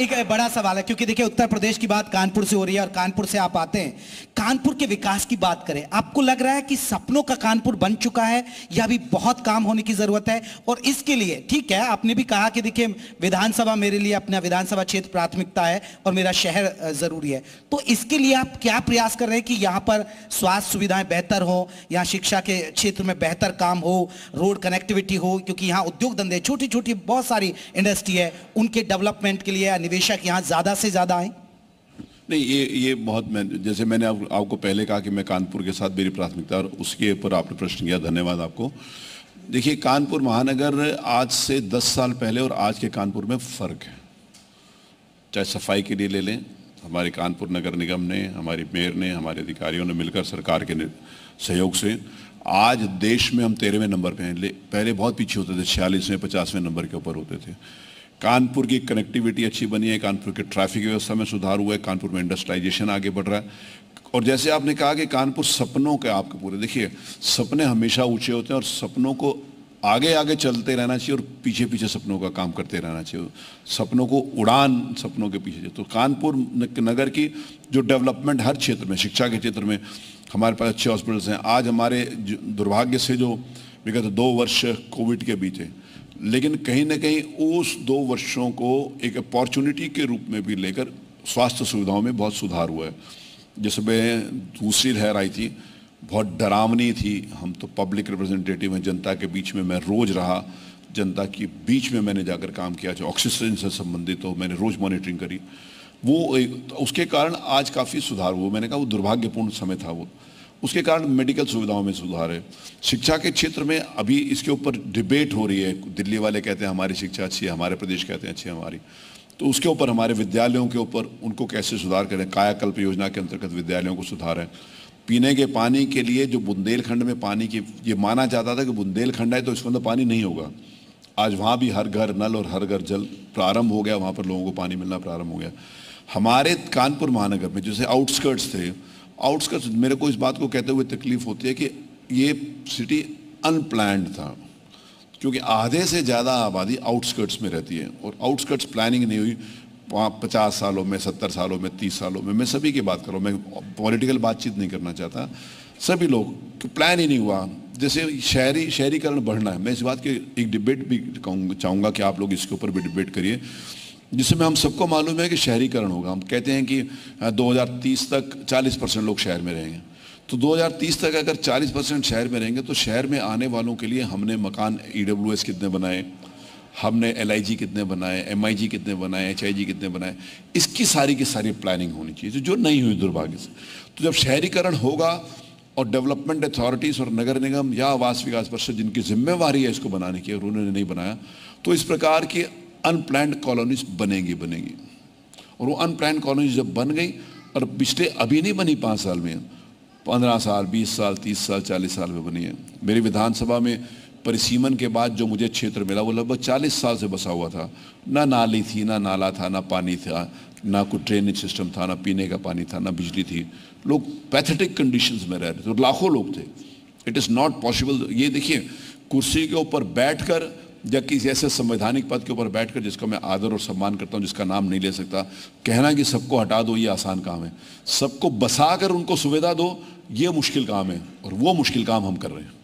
एक बड़ा सवाल है क्योंकि देखिए उत्तर प्रदेश की बात कानपुर से हो रही है और कानपुर से आप आते हैं कानपुर के विकास की बात करें आपको लग रहा है कि सपनों का कानपुर बन चुका है या भी बहुत काम होने की जरूरत है और इसके लिए ठीक है आपने भी कहा कि देखिए विधानसभा मेरे लिए अपना विधानसभा क्षेत्र प्राथमिकता है और मेरा शहर जरूरी है तो इसके लिए आप क्या प्रयास कर रहे हैं कि यहाँ पर स्वास्थ्य सुविधाएं बेहतर हो यहाँ शिक्षा के क्षेत्र में बेहतर काम हो रोड कनेक्टिविटी हो क्योंकि यहाँ उद्योग धंधे छोटी छोटी बहुत सारी इंडस्ट्री है उनके डेवलपमेंट के लिए निवेशक यहाँ ज़्यादा से ज़्यादा आए नहीं ये ये बहुत मैं जैसे मैंने आप, आपको पहले कहा कि मैं कानपुर के साथ मेरी प्राथमिकता और उसके ऊपर आपने प्रश्न किया धन्यवाद आपको देखिए कानपुर महानगर आज से 10 साल पहले और आज के कानपुर में फ़र्क है चाहे सफाई के लिए ले लें हमारे कानपुर नगर निगम ने हमारी मेयर ने हमारे अधिकारियों ने मिलकर सरकार के सहयोग से आज देश में हम तेरहवें नंबर पे हैं पहले बहुत पीछे होते थे छियालीसवें पचासवें नंबर के ऊपर होते थे कानपुर की कनेक्टिविटी अच्छी बनी है कानपुर के ट्रैफिक व्यवस्था में सुधार हुआ है कानपुर में इंडस्ट्राइजेशन आगे बढ़ रहा है और जैसे आपने कहा कि कानपुर सपनों के आपके पूरे देखिए सपने हमेशा ऊंचे होते हैं और सपनों को आगे आगे चलते रहना चाहिए और पीछे पीछे सपनों का काम करते रहना चाहिए सपनों को उड़ान सपनों के पीछे तो कानपुर नगर की जो डेवलपमेंट हर क्षेत्र में शिक्षा के क्षेत्र में हमारे पास अच्छे हॉस्पिटल्स हैं आज हमारे दुर्भाग्य से जो विगत दो वर्ष कोविड के बीच है लेकिन कहीं ना कहीं उस दो वर्षों को एक अपॉर्चुनिटी के रूप में भी लेकर स्वास्थ्य सुविधाओं में बहुत सुधार हुआ है जिसमें दूसरी लहर आई थी बहुत डरावनी थी हम तो पब्लिक रिप्रेजेंटेटिव हैं जनता के बीच में मैं रोज़ रहा जनता के बीच में मैंने जाकर काम किया जो ऑक्सीजन से संबंधित हो मैंने रोज़ मॉनिटरिंग करी वो एक, तो उसके कारण आज काफ़ी सुधार हुआ मैंने कहा वो दुर्भाग्यपूर्ण समय था वो उसके कारण मेडिकल सुविधाओं में सुधार है शिक्षा के क्षेत्र में अभी इसके ऊपर डिबेट हो रही है दिल्ली वाले कहते हैं हमारी शिक्षा अच्छी है हमारे प्रदेश कहते हैं अच्छी है हमारी तो उसके ऊपर हमारे विद्यालयों के ऊपर उनको कैसे सुधार करें कायाकल्प योजना के अंतर्गत विद्यालयों को सुधारें पीने के पानी के लिए जो बुंदेलखंड में पानी की ये माना जाता था कि बुंदेलखंड है तो इसके अंदर पानी नहीं होगा आज वहाँ भी हर घर नल और हर घर जल प्रारंभ हो गया वहाँ पर लोगों को पानी मिलना प्रारंभ हो गया हमारे कानपुर महानगर में जैसे आउटस्कर्ट्स थे आउटस्कर्ट्स मेरे को इस बात को कहते हुए तकलीफ होती है कि ये सिटी अनप्लैंड था क्योंकि आधे से ज़्यादा आबादी आउटस्कर्ट्स में रहती है और आउटस्कर्ट्स प्लानिंग नहीं हुई वहाँ पचास सालों में सत्तर सालों में तीस सालों में मैं सभी की बात कर रहा हूँ मैं पॉलिटिकल बातचीत नहीं करना चाहता सभी लोग प्लान ही नहीं हुआ जैसे शहरी शहरीकरण बढ़ना है मैं इस बात की एक डिबेट भी कहूँगा चाहूँगा कि आप लोग इसके ऊपर भी डिबेट करिए जिसमें हम सबको मालूम है कि शहरीकरण होगा हम कहते हैं कि 2030 तक 40 परसेंट लोग शहर में रहेंगे तो 2030 तक अगर 40 परसेंट शहर में रहेंगे तो शहर में आने वालों के लिए हमने मकान ई e कितने बनाए हमने एल कितने बनाए एम कितने बनाए एच कितने बनाए इसकी सारी की सारी प्लानिंग होनी चाहिए जो नहीं हुई दुर्भाग्य से तो जब शहरीकरण होगा और डेवलपमेंट अथॉरिटीज़ और नगर निगम या आवास विकास परिषद जिनकी जिम्मेवारी है इसको बनाने की और उन्होंने नहीं बनाया तो इस प्रकार की अनप्लान्ड कॉलोनीज बनेंगी बनेंगी और वो अनप्लान्ड कॉलोनीज जब बन गई और पिछले अभी नहीं बनी पाँच साल में पंद्रह साल बीस साल तीस साल चालीस साल में बनी है मेरी विधानसभा में परिसीमन के बाद जो मुझे क्षेत्र मिला वो लगभग चालीस साल से बसा हुआ था ना नाली थी ना नाला था ना पानी था ना कोई ड्रेनेज सिस्टम था ना पीने का पानी था ना बिजली थी लोग पैथेटिक कंडीशंस में रह रहे थे तो लाखों लोग थे इट इज़ नॉट पॉसिबल ये देखिए कुर्सी के ऊपर बैठकर या किसी ऐसे संवैधानिक पद के ऊपर बैठकर जिसको मैं आदर और सम्मान करता हूँ जिसका नाम नहीं ले सकता कहना कि सबको हटा दो ये आसान काम है सबको बसा कर उनको सुविधा दो ये मुश्किल काम है और वो मुश्किल काम हम कर रहे हैं